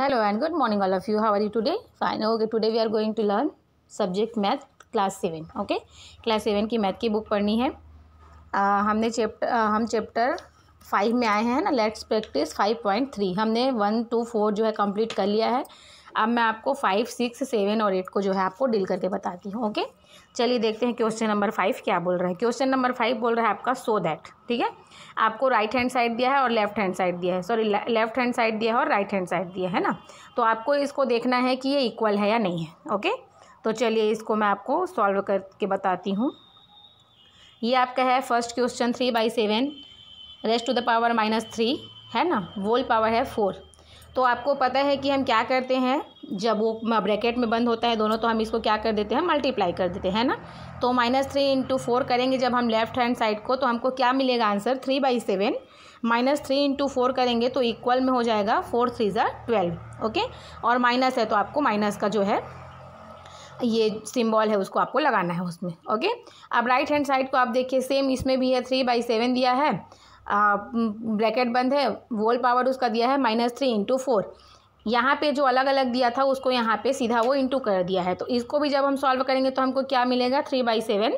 Hello and good morning all of you how are you today fine okay today we are going to learn subject math class seven okay class seven की math की book पढ़नी है uh, हमने chapter हम chapter five में आए हैं ना let's practice five point three हमने वन टू फोर जो है कंप्लीट कर लिया है अब मैं आपको फाइव सिक्स सेवन और एट को जो है आपको डील करके बताती हूँ ओके चलिए देखते हैं क्वेश्चन नंबर फाइव क्या बोल रहा है क्वेश्चन नंबर फाइव बोल रहा है आपका सो दैट ठीक है आपको राइट हैंड साइड दिया है और लेफ्ट हैंड साइड दिया है सॉरी लेफ्ट हैंड साइड दिया है और राइट हैंड साइड दिया है ना तो आपको इसको देखना है कि ये इक्वल है या नहीं है ओके तो चलिए इसको मैं आपको सॉल्व करके बताती हूँ ये आपका है first question three by seven raised to the power minus three है ना वोल पावर है फोर तो आपको पता है कि हम क्या करते हैं जब वो ब्रैकेट में बंद होता है दोनों तो हम इसको क्या कर देते हैं मल्टीप्लाई कर देते हैं ना तो माइनस थ्री इंटू फोर करेंगे जब हम लेफ्ट हैंड साइड को तो हमको क्या मिलेगा answer three by seven minus three into four करेंगे तो इक्वल में हो जाएगा फोर थ्री ज़ा ट्वेल्व ओके और माइनस है तो आपको माइनस का जो है ये सिम्बॉल है उसको आपको लगाना है उसमें ओके अब राइट हैंड साइड को आप देखिए सेम इसमें भी है थ्री बाई सेवन दिया है ब्रैकेट बंद है वोल पावर उसका दिया है माइनस थ्री इंटू फोर यहाँ पे जो अलग अलग दिया था उसको यहाँ पे सीधा वो इंटू कर दिया है तो इसको भी जब हम सॉल्व करेंगे तो हमको क्या मिलेगा three by seven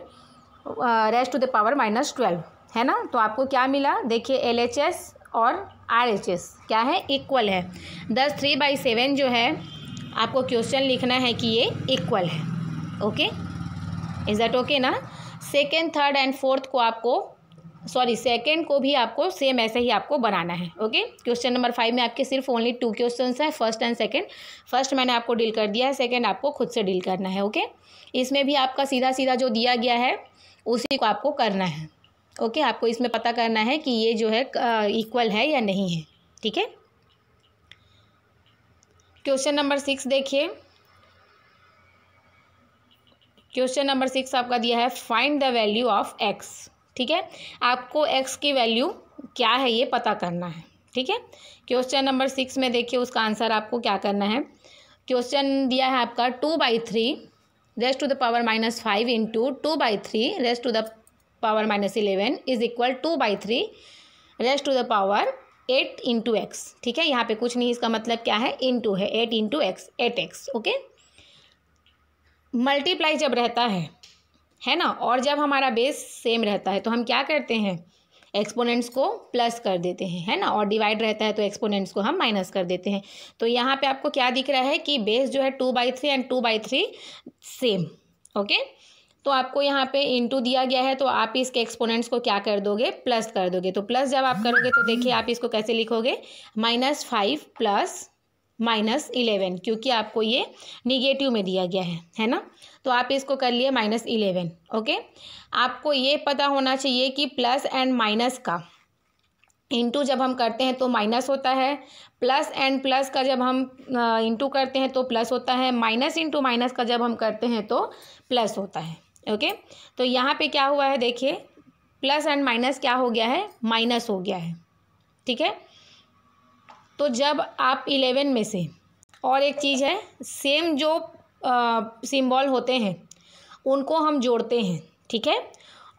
raised to the power minus twelve है ना तो आपको क्या मिला देखिए एल एच एस और आर एच एस क्या है इक्वल है दस थ्री बाई सेवन जो है आपको क्वेश्चन लिखना है कि ये इक्वल है ओके इज़ दैट ओके ना सेकेंड थर्ड एंड फोर्थ को आपको सॉरी सेकेंड को भी आपको सेम ऐसे ही आपको बनाना है ओके क्वेश्चन नंबर फाइव में आपके सिर्फ ओनली टू क्वेश्चन है फर्स्ट एंड सेकेंड फर्स्ट मैंने आपको डील कर दिया है सेकेंड आपको खुद से डील करना है ओके इसमें भी आपका सीधा सीधा जो दिया गया है उसी को आपको करना है ओके आपको इसमें पता करना है कि ये जो है इक्वल है या नहीं है ठीक है क्वेश्चन नंबर सिक्स देखिए क्वेश्चन नंबर सिक्स आपका दिया है find the value of x ठीक है आपको एक्स की वैल्यू क्या है ये पता करना है ठीक है क्वेश्चन नंबर सिक्स में देखिए उसका आंसर आपको क्या करना है क्वेश्चन दिया है आपका two by three raised to the power minus five into two by three raised to the power minus eleven is equal two by three raised to the power eight into x ठीक है यहाँ पे कुछ नहीं इसका मतलब क्या है इंटू है eight into x eight x okay multiply जब रहता है है ना और जब हमारा बेस सेम रहता है तो हम क्या करते हैं एक्सपोनेंट्स को प्लस कर देते हैं है ना और डिवाइड रहता है तो एक्सपोनेंट्स को हम माइनस कर देते हैं तो यहाँ पे आपको क्या दिख रहा है कि बेस जो है two by three and two by three same okay तो आपको यहाँ पे इनटू दिया गया है तो आप इसके एक्सपोनेंट्स को क्या कर दोगे प्लस कर दोगे तो प्लस जब आप करोगे तो देखिए आप इसको कैसे लिखोगे minus five plus minus eleven क्योंकि आपको ये निगेटिव में दिया गया है है ना तो आप इसको कर लिए माइनस इलेवन ओके आपको ये पता होना चाहिए कि प्लस एंड माइनस का इंटू जब हम करते हैं तो माइनस होता है प्लस एंड प्लस का जब हम इंटू करते हैं तो प्लस होता है माइनस इंटू माइनस का जब हम करते हैं तो प्लस होता है ओके तो यहाँ पे क्या हुआ है देखिए प्लस एंड माइनस क्या हो गया है माइनस हो गया है ठीक है तो जब आप इलेवन में से और एक चीज़ है सेम जो सिंबल होते हैं उनको हम जोड़ते हैं ठीक है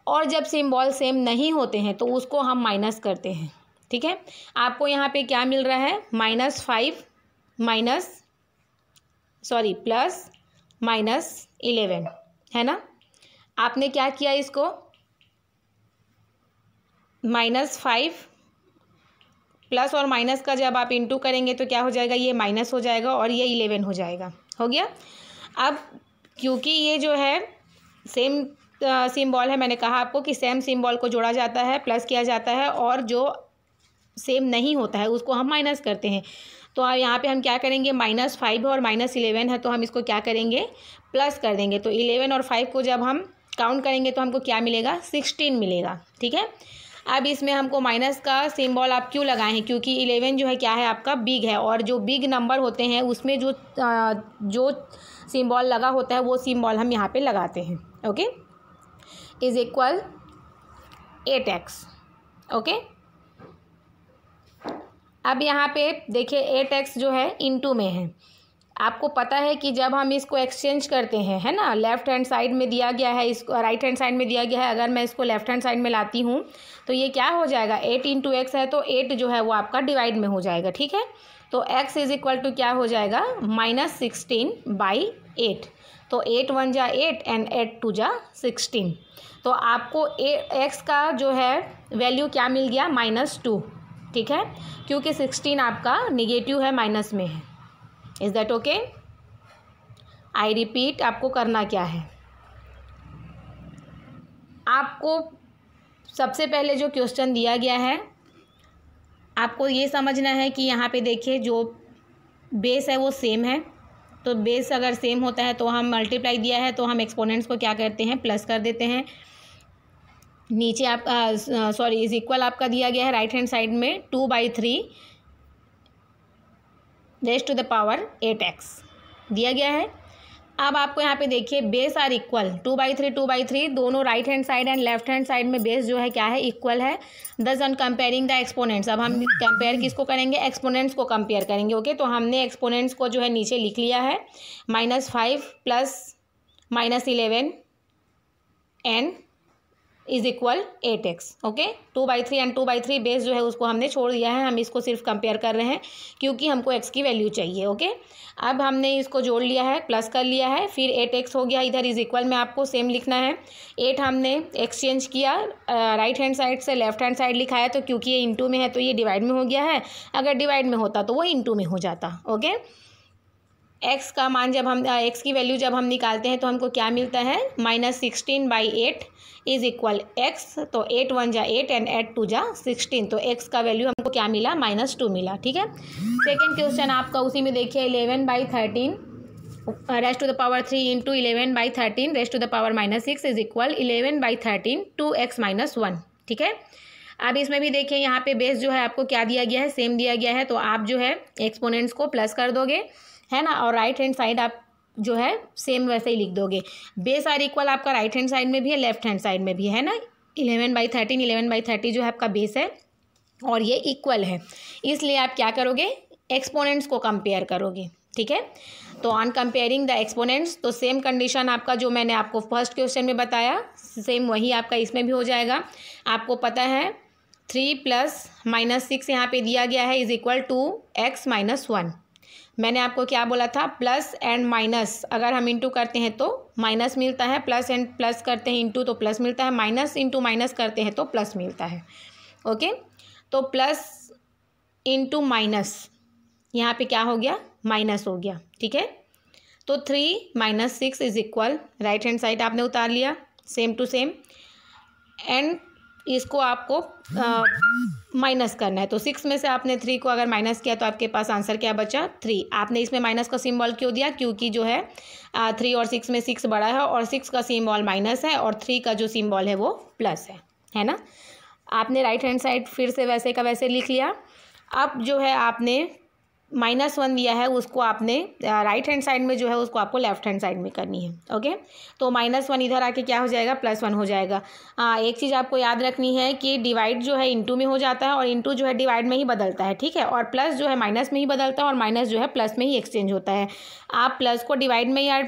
और जब सिंबल सेम नहीं होते हैं तो उसको हम माइनस करते हैं ठीक है आपको यहाँ पे क्या मिल रहा है minus five minus sorry plus minus eleven है ना आपने क्या किया इसको माइनस फाइव प्लस और माइनस का जब आप इंटू करेंगे तो क्या हो जाएगा ये माइनस हो जाएगा और ये इलेवन हो जाएगा हो गया अब क्योंकि ये जो है सेम सिंबल है मैंने कहा आपको कि सेम सिंबल को जोड़ा जाता है प्लस किया जाता है और जो सेम नहीं होता है उसको हम माइनस करते हैं तो यहाँ पे हम क्या करेंगे माइनस फाइव और माइनस इलेवन है तो हम इसको क्या करेंगे प्लस कर देंगे तो इलेवन और फाइव को जब हम काउंट करेंगे तो हमको क्या मिलेगा सिक्सटीन मिलेगा ठीक है अब इसमें हमको माइनस का सिम्बॉल आप क्यों लगाए हैं क्योंकि इलेवन जो है क्या है आपका बिग है और जो बिग नंबर होते हैं उसमें जो जो सिम्बॉल लगा होता है वो सिम्बॉल हम यहाँ पे लगाते हैं okay is equal eight x okay अब यहाँ पे देखिए एट एक्स जो है इनटू में है आपको पता है कि जब हम इसको एक्सचेंज करते हैं है ना लेफ़्ट हैंड साइड में दिया गया है इसको राइट हैंड साइड में दिया गया है अगर मैं इसको लेफ़्ट हैंड साइड में लाती हूँ तो ये क्या हो जाएगा एट इंटू एक्स है तो एट जो है वो आपका डिवाइड में हो जाएगा ठीक है तो एक्स इज इक्वल टू क्या हो जाएगा माइनस सिक्सटीन बाई एट तो एट वन जा एट एंड एट टू जा सिक्सटीन तो आपको एक्स का जो है वैल्यू क्या मिल गया माइनस टू ठीक है क्योंकि सिक्सटीन आपका निगेटिव है माइनस में है is that okay I repeat आपको करना क्या है आपको सबसे पहले जो क्वेश्चन दिया गया है आपको ये समझना है कि यहाँ पे देखिए जो बेस है वो सेम है तो बेस अगर सेम होता है तो हम मल्टीप्लाई दिया है तो हम एक्सपोनेंट्स को क्या करते हैं प्लस कर देते हैं नीचे आप सॉरी इज़ इक्वल आपका दिया गया है राइट हैंड साइड में two by three raised to the power eight x दिया गया है अब आपको यहाँ पे देखिए base are equal two by three two by three दोनों right hand side and left hand side में बेस जो है क्या है इक्वल है दस ऑन कंपेयरिंग द एक्सपोनेंट्स अब हम कंपेयर किसको करेंगे एक्सपोनेंट्स को कंपेयर करेंगे ओके तो हमने एक्सपोनेंट्स को जो है नीचे लिख लिया है minus five plus minus eleven and is equal eight x okay two by three and two by three base जो है उसको हमने छोड़ दिया है हम इसको सिर्फ कंपेयर कर रहे हैं क्योंकि हमको एक्स की वैल्यू चाहिए ओके okay? अब हमने इसको जोड़ लिया है प्लस कर लिया है फिर एट एक्स हो गया इधर इज इक्वल में आपको सेम लिखना है एट हमने एक्सचेंज किया राइट हैंड साइड से लेफ्ट हैंड साइड लिखा है तो क्योंकि ये इंटू में है तो ये डिवाइड में हो गया है अगर डिवाइड में होता तो वो इंटू में हो जाता ओके okay? एक्स का मान जब हम एक्स uh, की वैल्यू जब हम निकालते हैं तो हमको क्या मिलता है minus sixteen by eight is equal x तो एट वन जा एट एंड एट टू जा सिक्सटीन तो एक्स का वैल्यू हमको क्या मिला माइनस टू मिला ठीक है सेकेंड क्वेश्चन आपका उसी में देखिए eleven by thirteen raised to the power three into eleven by thirteen raised to the power minus six is equal eleven by thirteen two x minus one ठीक है अब इसमें भी देखिए यहाँ पे बेस जो है आपको क्या दिया गया है सेम दिया गया है तो आप जो है एक्सपोनेंट्स को प्लस कर दोगे है ना और राइट हैंड साइड आप जो है सेम वैसे ही लिख दोगे बेस आर इक्वल आपका राइट हैंड साइड में भी है लेफ्ट हैंड साइड में भी है ना eleven by thirteen eleven by thirty जो है आपका बेस है और ये इक्वल है इसलिए आप क्या करोगे एक्सपोनेंट्स को कंपेयर करोगे ठीक है तो ऑन कंपेयरिंग द एक्सपोनेंट्स तो सेम कंडीशन आपका जो मैंने आपको फर्स्ट क्वेश्चन में बताया सेम वही आपका इसमें भी हो जाएगा आपको पता है थ्री प्लस माइनस सिक्स यहाँ पे दिया गया है is equal two x minus one मैंने आपको क्या बोला था प्लस एंड माइनस अगर हम इंटू करते हैं तो माइनस मिलता है प्लस एंड प्लस करते हैं इंटू तो प्लस मिलता है माइनस इंटू माइनस करते हैं तो प्लस मिलता है ओके तो प्लस इंटू माइनस यहाँ पे क्या हो गया माइनस हो गया ठीक है तो three minus six is equal right hand side आपने उतार लिया सेम टू सेम एंड इसको आपको माइनस करना है तो सिक्स में से आपने थ्री को अगर माइनस किया तो आपके पास आंसर क्या बचा थ्री आपने इसमें माइनस का सिंबल क्यों दिया क्योंकि जो है थ्री और सिक्स में सिक्स बड़ा है और सिक्स का सिंबल माइनस है और थ्री का जो सिंबल है वो प्लस है है ना आपने राइट हैंड साइड फिर से वैसे का वैसे लिख लिया अब जो है आपने माइनस वन दिया है उसको आपने राइट हैंड साइड में जो है उसको आपको लेफ्ट हैंड साइड में करनी है ओके तो माइनस वन इधर आके क्या हो जाएगा प्लस वन हो जाएगा आ, एक चीज़ आपको याद रखनी है कि डिवाइड जो है इंटू में हो जाता है और इंटू जो है डिवाइड में ही बदलता है ठीक है और प्लस जो है माइनस में ही बदलता है और माइनस जो है प्लस में ही एक्सचेंज होता है आप प्लस को डिवाइड में या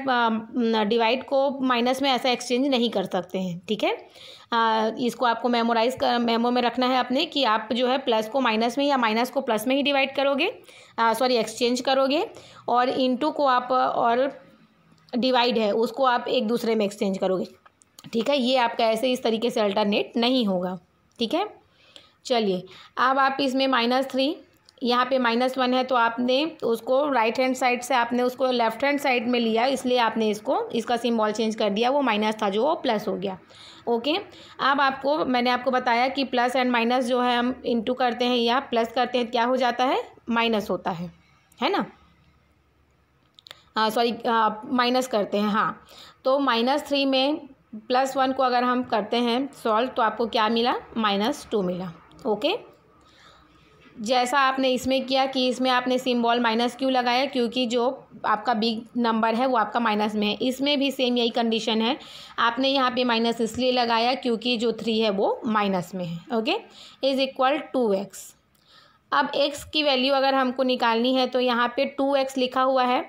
डिवाइड को माइनस में ऐसा एक्सचेंज नहीं कर सकते हैं ठीक है आ, इसको आपको मेमोराइज कर मेमो में रखना है अपने कि आप जो है प्लस को माइनस में या माइनस को प्लस में ही डिवाइड करोगे सॉरी एक्सचेंज करोगे और इनटू को आप और डिवाइड है उसको आप एक दूसरे में एक्सचेंज करोगे ठीक है ये आपका ऐसे इस तरीके से अल्टरनेट नहीं होगा ठीक है चलिए अब आप इसमें माइनस थ्री यहाँ पे माइनस वन है तो आपने उसको राइट हैंड साइड से आपने उसको लेफ्ट हैंड साइड में लिया इसलिए आपने इसको इसका सिम्बॉल चेंज कर दिया वो माइनस था जो वो प्लस हो गया ओके अब आपको मैंने आपको बताया कि प्लस एंड माइनस जो है हम इनटू करते हैं या प्लस करते हैं क्या हो जाता है माइनस होता है है ना सॉरी हाँ, माइनस हाँ, करते हैं हाँ तो माइनस थ्री में प्लस वन को अगर हम करते हैं सॉल्व तो आपको क्या मिला माइनस टू मिला ओके okay? जैसा आपने इसमें किया कि इसमें आपने सिम्बॉल माइनस क्यों लगाया क्योंकि जो आपका बिग नंबर है वो आपका माइनस में है इसमें भी सेम यही कंडीशन है आपने यहाँ पे माइनस इसलिए लगाया क्योंकि जो थ्री है वो माइनस में है okay is equal two x अब एक्स की वैल्यू अगर हमको निकालनी है तो यहाँ पे टू एक्स लिखा हुआ है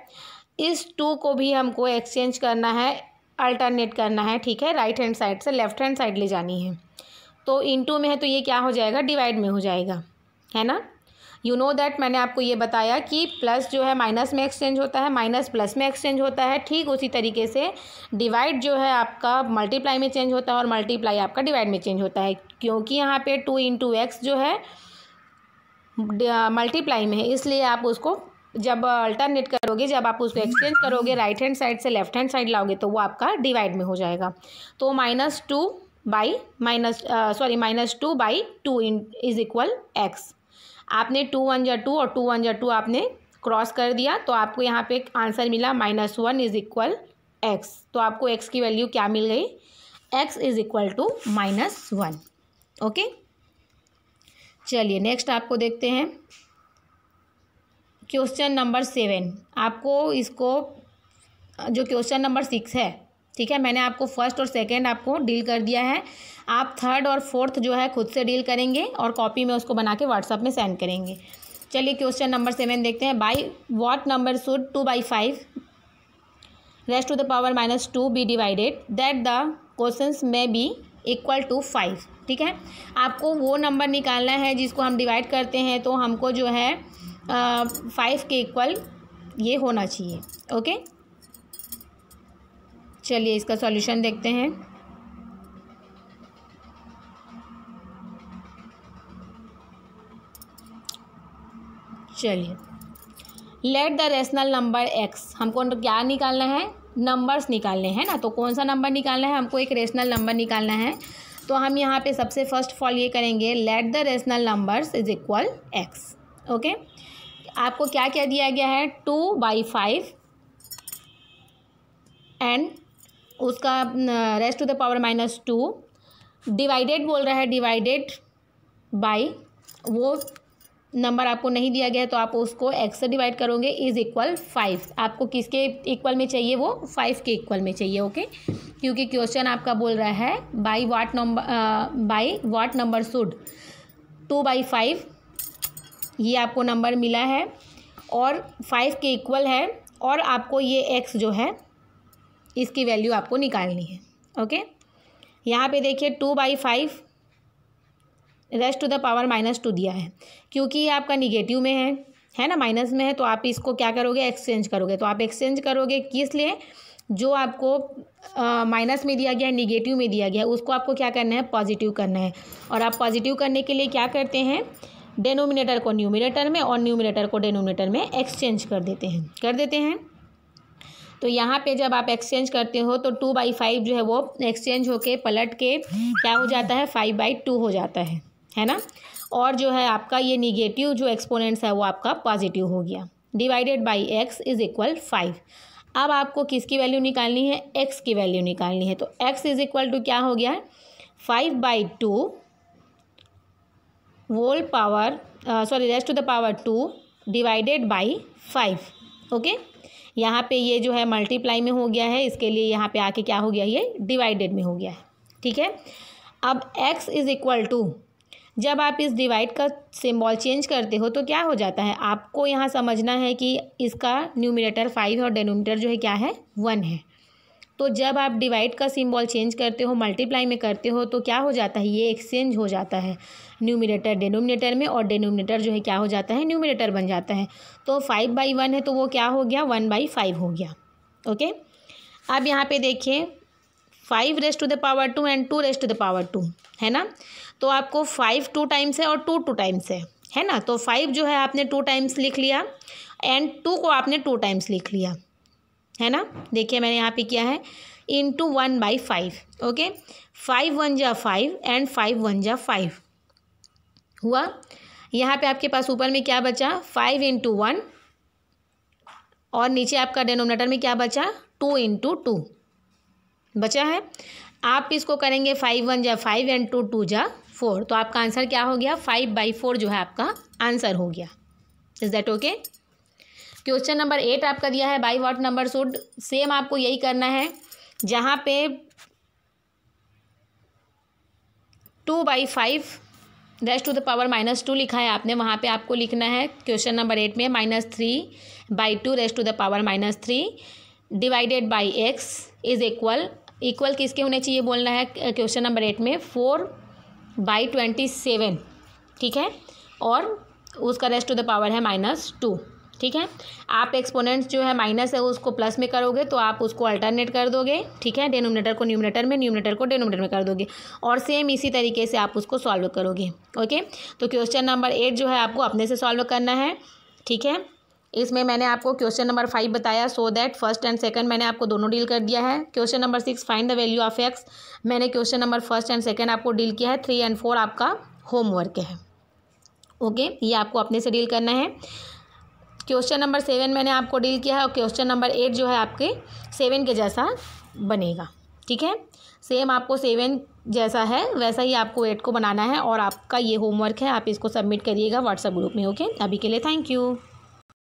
इस टू को भी हमको एक्सचेंज करना है अल्टरनेट करना है ठीक है राइट हैंड साइड से लेफ्ट हैंड साइड ले जानी है तो इन टू में है तो ये क्या हो जाएगा डिवाइड में हो जाएगा है ना यू नो दैट मैंने आपको ये बताया कि प्लस जो है माइनस में एक्सचेंज होता है माइनस प्लस में एक्सचेंज होता है ठीक उसी तरीके से डिवाइड जो है आपका मल्टीप्लाई में चेंज होता है और मल्टीप्लाई आपका डिवाइड में चेंज होता है क्योंकि यहाँ पे टू इंटू एक्स जो है मल्टीप्लाई में है इसलिए आप उसको जब अल्टरनेट करोगे जब आप उसको एक्सचेंज करोगे राइट हैंड साइड से लेफ्ट हैंड साइड लाओगे तो वो आपका डिवाइड में हो जाएगा तो minus two by minus sorry minus two by two in is equal x आपने टू वन जा टू और टू वन जा टू आपने क्रॉस कर दिया तो आपको यहाँ पे आंसर मिला minus one is equal x तो आपको एक्स की वैल्यू क्या मिल गई x is equal to minus one okay चलिए नेक्स्ट आपको देखते हैं क्वेश्चन नंबर सेवन आपको इसको जो क्वेश्चन नंबर सिक्स है ठीक है मैंने आपको फर्स्ट और सेकंड आपको डील कर दिया है आप थर्ड और फोर्थ जो है खुद से डील करेंगे और कॉपी में उसको बना के व्हाट्सअप में सेंड करेंगे चलिए क्वेश्चन नंबर सेवन देखते हैं by what number should two by five raised to the power minus two be divided that the question में बी इक्वल टू फाइव ठीक है आपको वो नंबर निकालना है जिसको हम डिवाइड करते हैं तो हमको जो है फाइव के इक्वल ये होना चाहिए ओके चलिए इसका सॉल्यूशन देखते हैं चलिए let the rational number x हमको क्या निकालना है नंबर्स निकालने हैं ना तो कौन सा नंबर निकालना है हमको एक रेशनल नंबर निकालना है तो हम यहाँ पे सबसे फर्स्ट फॉल ये करेंगे let the rational numbers is equal x okay आपको क्या क्या दिया गया है टू बाई फाइव एंड उसका raised to the power minus two divided बोल रहा है डिवाइडेड बाई वो नंबर आपको नहीं दिया गया है तो आप उसको एक्स से डिवाइड करोगे इज इक्वल फाइव आपको किसके इक्वल में चाहिए वो फाइव के इक्वल में चाहिए ओके क्योंकि क्वेश्चन आपका बोल रहा है by what number by what number should two by five ये आपको नंबर मिला है और फाइव के इक्वल है और आपको ये एक्स जो है इसकी वैल्यू आपको निकालनी है ओके यहाँ पे देखिए two by five raised to the power minus two दिया है क्योंकि ये आपका निगेटिव में है है ना माइनस में है तो आप इसको क्या करोगे एक्सचेंज करोगे तो आप एक्सचेंज करोगे किस लिए जो आपको माइनस में दिया गया है निगेटिव में दिया गया है उसको आपको क्या करना है पॉजिटिव करना है और आप पॉजिटिव करने के लिए क्या करते हैं डेनोमिनेटर को न्यूमिनेटर में और न्यूमिनेटर को डेनोमिनेटर में एक्सचेंज कर देते हैं कर देते हैं तो यहाँ पे जब आप एक्सचेंज करते हो तो टू बाई फाइव जो है वो एक्सचेंज होके पलट के क्या हो जाता है फाइव बाई टू हो जाता है है ना और जो है आपका ये निगेटिव जो एक्सपोनेंट्स है वो आपका पॉजिटिव हो गया divided by x is equal five अब आपको किसकी वैल्यू निकालनी है एक्स की वैल्यू निकालनी है तो एक्स इज इक्वल टू क्या हो गया है five by two whole power sorry raised to the power two divided by five okay यहाँ पे ये जो है मल्टीप्लाई में हो गया है इसके लिए यहाँ पे आके क्या हो गया ये डिवाइडेड में हो गया है ठीक है अब x इज़ इक्वल टू जब आप इस डिवाइड का सिंबल चेंज करते हो तो क्या हो जाता है आपको यहाँ समझना है कि इसका न्यूमिनेटर फाइव है और डेनोमीटर जो है क्या है वन है तो जब आप डिवाइड का सिम्बॉल चेंज करते हो मल्टीप्लाई में करते हो तो क्या हो जाता है ये एक्सचेंज हो जाता है न्यूमिनेटर डेनोमिनेटर में और डेनोमिनेटर जो है क्या हो जाता है न्यूमिनेटर बन जाता है तो फाइव बाई वन है तो वो क्या हो गया वन बाई फाइव हो गया ओके अब यहाँ पे देखिए five raised to the power two and two raised to the power two है ना तो आपको फाइव टू टाइम्स है और टू टू टाइम्स है है ना तो फाइव जो है आपने टू टाइम्स लिख लिया एंड टू को आपने टू टाइम्स लिख लिया है ना देखिए मैंने यहाँ पे किया है into one by five okay five one जा फाइव एंड फाइव वन जा फाइव हुआ यहाँ पे आपके पास ऊपर में क्या बचा फाइव इंटू वन और नीचे आपका डेनोमिनेटर में क्या बचा टू इंटू टू बचा है आप इसको करेंगे फाइव वन जा फाइव एंड टू टू जा फोर तो आपका आंसर क्या हो गया फाइव बाई फोर जो है आपका आंसर हो गया is that okay question number eight आपका दिया है by what number should same आपको यही करना है जहाँ पे two by five dash to the power minus two लिखा है आपने वहाँ पे आपको लिखना है क्वेश्चन नंबर एट में minus three by two raised to the power minus three divided by x is equal equal किसके होने चाहिए बोलना है क्वेश्चन नंबर एट में फोर बाई ट्वेंटी सेवन ठीक है और उसका रेस्ट टू द पावर है माइनस टू ठीक है आप एक्सपोनेंट्स जो है माइनस है उसको प्लस में करोगे तो आप उसको अल्टरनेट कर दोगे ठीक है डेनोमिनेटर को न्यूमिनेटर में न्यूमिनेटर को डेनोमिनेटर में कर दोगे और सेम इसी तरीके से आप उसको सॉल्व करोगे ओके तो क्वेश्चन नंबर एट जो है आपको अपने से सॉल्व करना है ठीक है इसमें मैंने आपको क्वेश्चन नंबर फाइव बताया so that first and second मैंने आपको दोनों डील कर दिया है question number six find the value of x मैंने question number first and second आपको डील किया है थ्री एंड फोर आपका होमवर्क है ओके ये आपको अपने से डील करना है क्वेश्चन नंबर सेवन मैंने आपको डील किया है और क्वेश्चन नंबर एट जो है आपके सेवन के जैसा बनेगा ठीक है सेम आपको सेवन जैसा है वैसा ही आपको एट को बनाना है और आपका ये होमवर्क है आप इसको सबमिट करिएगा व्हाट्सएप ग्रुप में ओके अभी के लिए थैंक यू